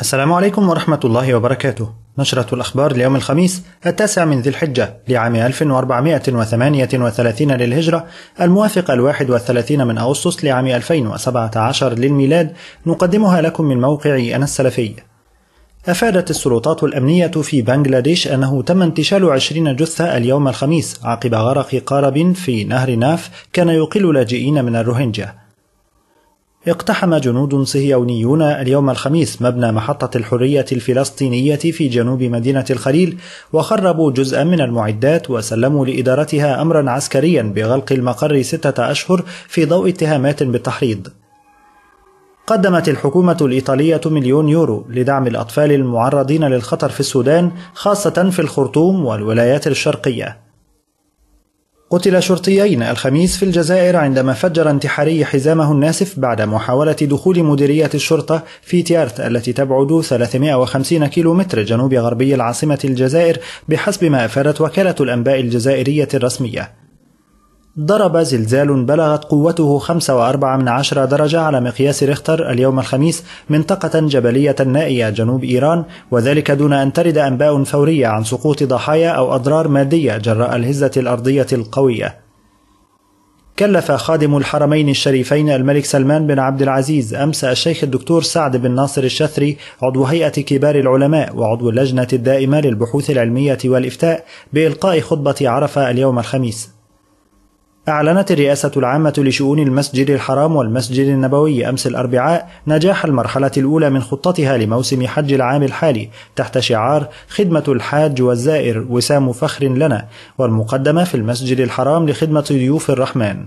السلام عليكم ورحمة الله وبركاته نشرة الأخبار ليوم الخميس التاسع من ذي الحجة لعام 1438 للهجرة الموافق الواحد والثلاثين من أغسطس لعام 2017 للميلاد نقدمها لكم من موقع أنا السلفي أفادت السلطات الأمنية في بنغلاديش أنه تم انتشال 20 جثة اليوم الخميس عقب غرق قارب في نهر ناف كان يقل لاجئين من الروهينجا اقتحم جنود صهيونيون اليوم الخميس مبنى محطة الحرية الفلسطينية في جنوب مدينة الخليل وخربوا جزءا من المعدات وسلموا لإدارتها أمرا عسكريا بغلق المقر ستة أشهر في ضوء اتهامات بالتحريض قدمت الحكومة الإيطالية مليون يورو لدعم الأطفال المعرضين للخطر في السودان خاصة في الخرطوم والولايات الشرقية قتل شرطيين الخميس في الجزائر عندما فجر انتحاري حزامه الناسف بعد محاولة دخول مديرية الشرطة في تيارت التي تبعد 350 كيلومتر جنوب غربي العاصمة الجزائر بحسب ما أفادت وكالة الأنباء الجزائرية الرسمية ضرب زلزال بلغت قوته 5.4 من عشرة درجة على مقياس ريختر اليوم الخميس منطقة جبلية نائية جنوب إيران وذلك دون أن ترد أنباء فورية عن سقوط ضحايا أو أضرار مادية جراء الهزة الأرضية القوية كلف خادم الحرمين الشريفين الملك سلمان بن عبد العزيز امس الشيخ الدكتور سعد بن ناصر الشثري عضو هيئه كبار العلماء وعضو اللجنه الدائمه للبحوث العلميه والافتاء بالقاء خطبه عرفه اليوم الخميس أعلنت الرئاسة العامة لشؤون المسجد الحرام والمسجد النبوي أمس الأربعاء نجاح المرحلة الأولى من خطتها لموسم حج العام الحالي تحت شعار خدمة الحاج والزائر وسام فخر لنا والمقدمة في المسجد الحرام لخدمة ضيوف الرحمن.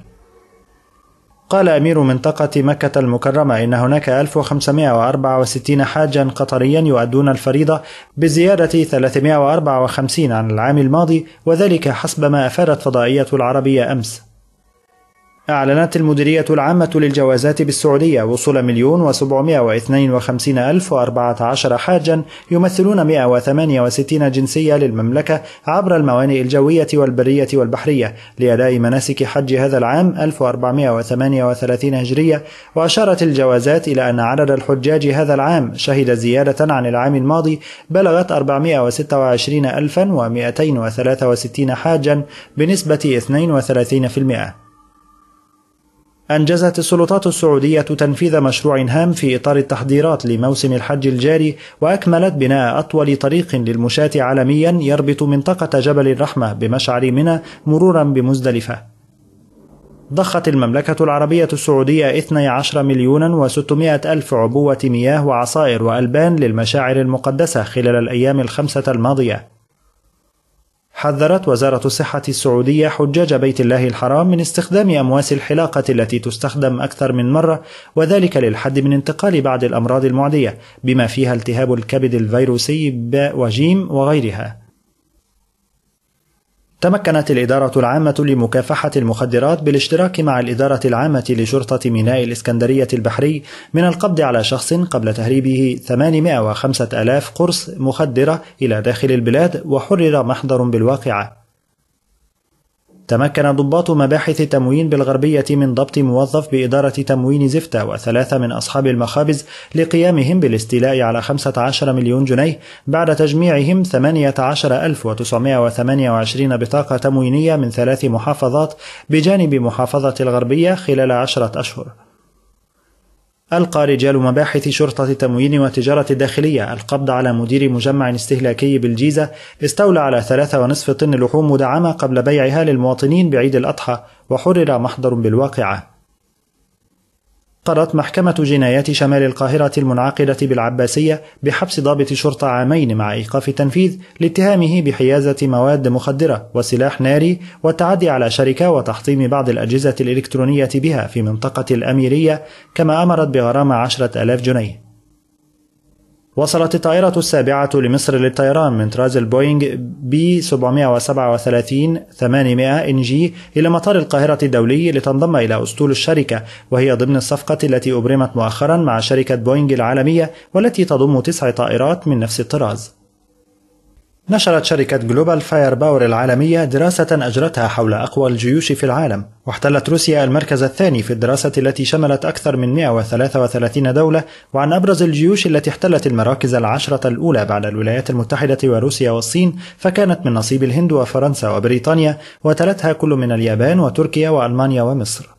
قال أمير منطقة مكة المكرمة إن هناك 1564 حاجا قطريا يؤدون الفريضة بزيادة 354 عن العام الماضي وذلك حسب ما أفادت فضائية العربية أمس أعلنت المديرية العامة للجوازات بالسعودية وصول مليون وسبعمائة واثنين وخمسين ألف وأربعة عشر حاجا يمثلون 168 جنسية للمملكة عبر الموانئ الجوية والبرية والبحرية لأداء مناسك حج هذا العام 1438 هجرية وأشارت الجوازات إلى أن عدد الحجاج هذا العام شهد زيادة عن العام الماضي بلغت وعشرين الفا وثلاثة وستين حاجا بنسبة 32% أنجزت السلطات السعودية تنفيذ مشروع هام في إطار التحضيرات لموسم الحج الجاري وأكملت بناء أطول طريق للمشاة عالميا يربط منطقة جبل الرحمة بمشعر منى مرورا بمزدلفة ضخت المملكة العربية السعودية 12 مليون و600 ألف عبوة مياه وعصائر وألبان للمشاعر المقدسة خلال الأيام الخمسة الماضية حذرت وزارة الصحة السعودية حجاج بيت الله الحرام من استخدام أمواس الحلاقة التي تستخدم أكثر من مرة وذلك للحد من انتقال بعض الأمراض المعدية بما فيها التهاب الكبد الفيروسي باء وجيم وغيرها تمكنت الإدارة العامة لمكافحة المخدرات بالاشتراك مع الإدارة العامة لشرطة ميناء الإسكندرية البحري من القبض على شخص قبل تهريبه 805 ألاف قرص مخدرة إلى داخل البلاد وحرر محضر بالواقعة تمكن ضباط مباحث التموين بالغربية من ضبط موظف بإدارة تموين زفتة وثلاثة من أصحاب المخابز لقيامهم بالاستيلاء على 15 مليون جنيه بعد تجميعهم 18928 بطاقة تموينية من ثلاث محافظات بجانب محافظة الغربية خلال عشرة أشهر ألقى رجال مباحث شرطة التموين والتجارة الداخلية القبض على مدير مجمع استهلاكي بالجيزة استولى على ثلاثة ونصف طن لحوم مدعمة قبل بيعها للمواطنين بعيد الأضحى وحرر محضر بالواقعة اقترت محكمة جنايات شمال القاهرة المنعقدة بالعباسية بحبس ضابط شرطة عامين مع إيقاف التنفيذ لاتهامه بحيازة مواد مخدرة وسلاح ناري والتعدي على شركة وتحطيم بعض الأجهزة الإلكترونية بها في منطقة الأميرية كما أمرت بغرامة عشرة ألاف جنيه وصلت الطائرة السابعة لمصر للطيران من طراز البوينغ بي 737 800 إن جي إلى مطار القاهرة الدولي لتنضم إلى أسطول الشركة وهي ضمن الصفقة التي أبرمت مؤخرا مع شركة بوينغ العالمية والتي تضم تسع طائرات من نفس الطراز نشرت شركة جلوبال فاير باور العالمية دراسة أجرتها حول أقوى الجيوش في العالم، واحتلت روسيا المركز الثاني في الدراسة التي شملت أكثر من 133 دولة، وعن أبرز الجيوش التي احتلت المراكز العشرة الأولى بعد الولايات المتحدة وروسيا والصين، فكانت من نصيب الهند وفرنسا وبريطانيا، وتلتها كل من اليابان وتركيا وألمانيا ومصر.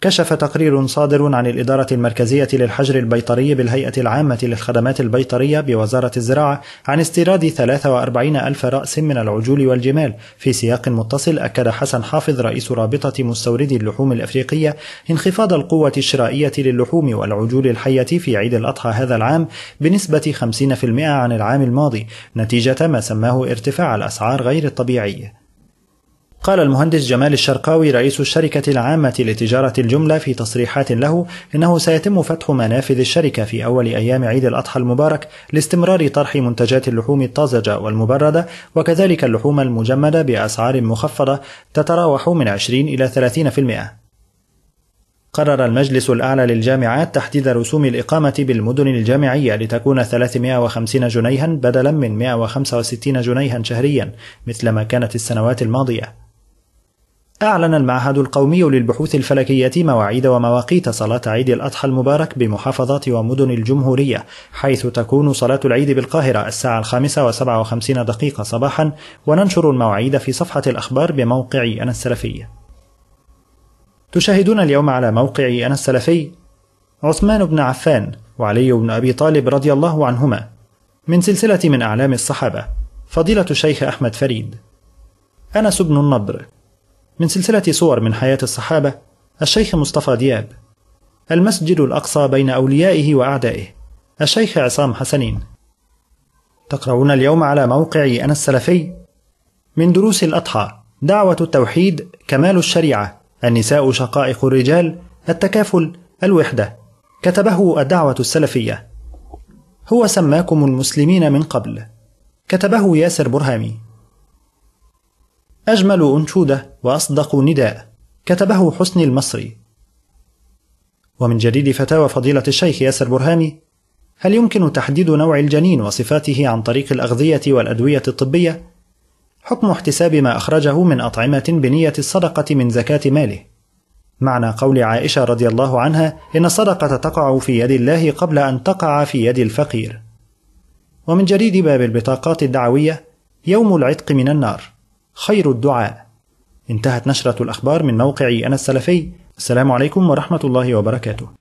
كشف تقرير صادر عن الإدارة المركزية للحجر البيطري بالهيئة العامة للخدمات البيطرية بوزارة الزراعة عن استيراد 43 ألف رأس من العجول والجمال في سياق متصل أكد حسن حافظ رئيس رابطة مستوردي اللحوم الأفريقية انخفاض القوة الشرائية للحوم والعجول الحية في عيد الأضحى هذا العام بنسبة 50% عن العام الماضي نتيجة ما سماه ارتفاع الأسعار غير الطبيعي قال المهندس جمال الشرقاوي رئيس الشركة العامة لتجارة الجملة في تصريحات له إنه سيتم فتح منافذ الشركة في أول أيام عيد الأضحى المبارك لاستمرار طرح منتجات اللحوم الطازجة والمبردة وكذلك اللحوم المجمدة بأسعار مخفضة تتراوح من 20 إلى 30%. قرر المجلس الأعلى للجامعات تحديد رسوم الإقامة بالمدن الجامعية لتكون 350 جنيها بدلا من 165 جنيها شهريا مثلما كانت السنوات الماضية أعلن المعهد القومي للبحوث الفلكية مواعيد ومواقيت صلاة عيد الأضحى المبارك بمحافظات ومدن الجمهورية حيث تكون صلاة العيد بالقاهرة الساعة الخامسة وسبعة وخمسين دقيقة صباحا وننشر المواعيد في صفحة الأخبار بموقع أنا السلفي تشاهدون اليوم على موقع أنا السلفي عثمان بن عفان وعلي بن أبي طالب رضي الله عنهما من سلسلة من أعلام الصحابة فضيلة الشيخ أحمد فريد أنس بن النضر من سلسلة صور من حياة الصحابة الشيخ مصطفى دياب المسجد الأقصى بين أوليائه وأعدائه الشيخ عصام حسنين تقرؤون اليوم على موقعي أنا السلفي من دروس الأضحى دعوة التوحيد كمال الشريعة النساء شقائق الرجال التكافل الوحدة كتبه الدعوة السلفية هو سماكم المسلمين من قبل كتبه ياسر برهامي أجمل أنشودة وأصدق نداء كتبه حسني المصري ومن جديد فتاوى فضيلة الشيخ ياسر برهامي هل يمكن تحديد نوع الجنين وصفاته عن طريق الأغذية والأدوية الطبية؟ حكم احتساب ما أخرجه من أطعمة بنية الصدقة من زكاة ماله معنى قول عائشة رضي الله عنها إن الصدقة تقع في يد الله قبل أن تقع في يد الفقير ومن جديد باب البطاقات الدعوية يوم العتق من النار خير الدعاء انتهت نشرة الأخبار من موقعي أنا السلفي السلام عليكم ورحمة الله وبركاته